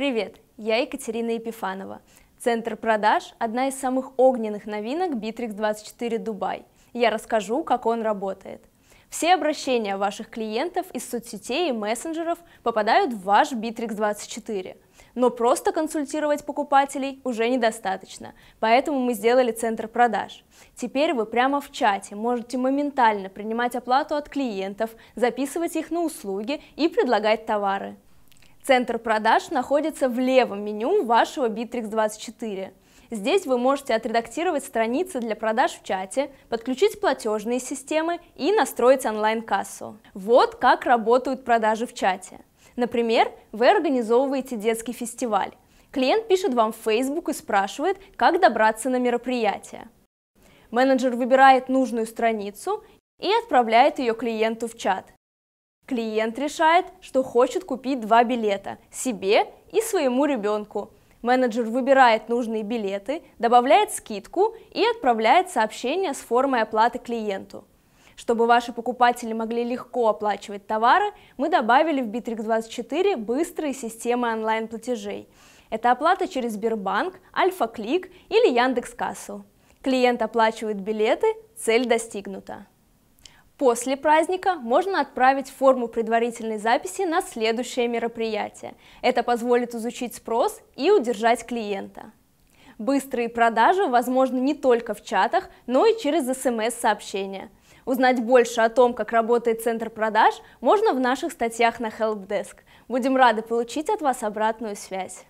Привет, я Екатерина Епифанова. Центр продаж – одна из самых огненных новинок Bittrex24 Дубай. Я расскажу, как он работает. Все обращения ваших клиентов из соцсетей и мессенджеров попадают в ваш Bittrex24. Но просто консультировать покупателей уже недостаточно, поэтому мы сделали центр продаж. Теперь вы прямо в чате можете моментально принимать оплату от клиентов, записывать их на услуги и предлагать товары. Центр продаж находится в левом меню вашего Bittrex24. Здесь вы можете отредактировать страницы для продаж в чате, подключить платежные системы и настроить онлайн-кассу. Вот как работают продажи в чате. Например, вы организовываете детский фестиваль. Клиент пишет вам в Facebook и спрашивает, как добраться на мероприятие. Менеджер выбирает нужную страницу и отправляет ее клиенту в чат. Клиент решает, что хочет купить два билета – себе и своему ребенку. Менеджер выбирает нужные билеты, добавляет скидку и отправляет сообщение с формой оплаты клиенту. Чтобы ваши покупатели могли легко оплачивать товары, мы добавили в Bittrex24 быстрые системы онлайн-платежей. Это оплата через Сбербанк, Альфа-Клик или Яндекс.Кассу. Клиент оплачивает билеты, цель достигнута. После праздника можно отправить форму предварительной записи на следующее мероприятие. Это позволит изучить спрос и удержать клиента. Быстрые продажи возможны не только в чатах, но и через смс-сообщения. Узнать больше о том, как работает центр продаж, можно в наших статьях на Helpdesk. Будем рады получить от вас обратную связь.